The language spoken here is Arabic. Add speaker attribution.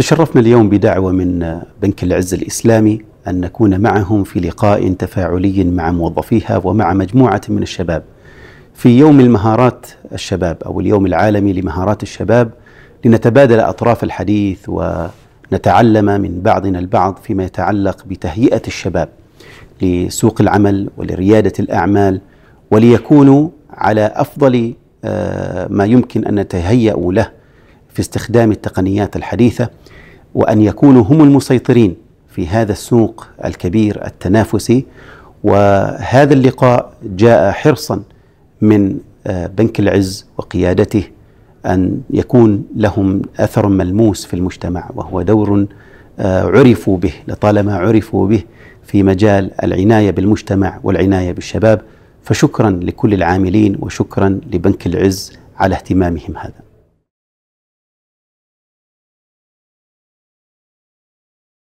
Speaker 1: تشرفنا اليوم بدعوة من بنك العز الإسلامي أن نكون معهم في لقاء تفاعلي مع موظفيها ومع مجموعة من الشباب في يوم المهارات الشباب أو اليوم العالمي لمهارات الشباب لنتبادل أطراف الحديث ونتعلم من بعضنا البعض فيما يتعلق بتهيئة الشباب لسوق العمل ولريادة الأعمال وليكونوا على أفضل آه، ما يمكن أن نتهيأ له في استخدام التقنيات الحديثه وان يكونوا هم المسيطرين في هذا السوق الكبير التنافسي وهذا اللقاء جاء حرصا من آه، بنك العز وقيادته ان يكون لهم اثر ملموس في المجتمع وهو دور آه، عرفوا به لطالما عرفوا به في مجال العنايه بالمجتمع والعنايه بالشباب فشكرا لكل العاملين وشكرا لبنك العز على اهتمامهم هذا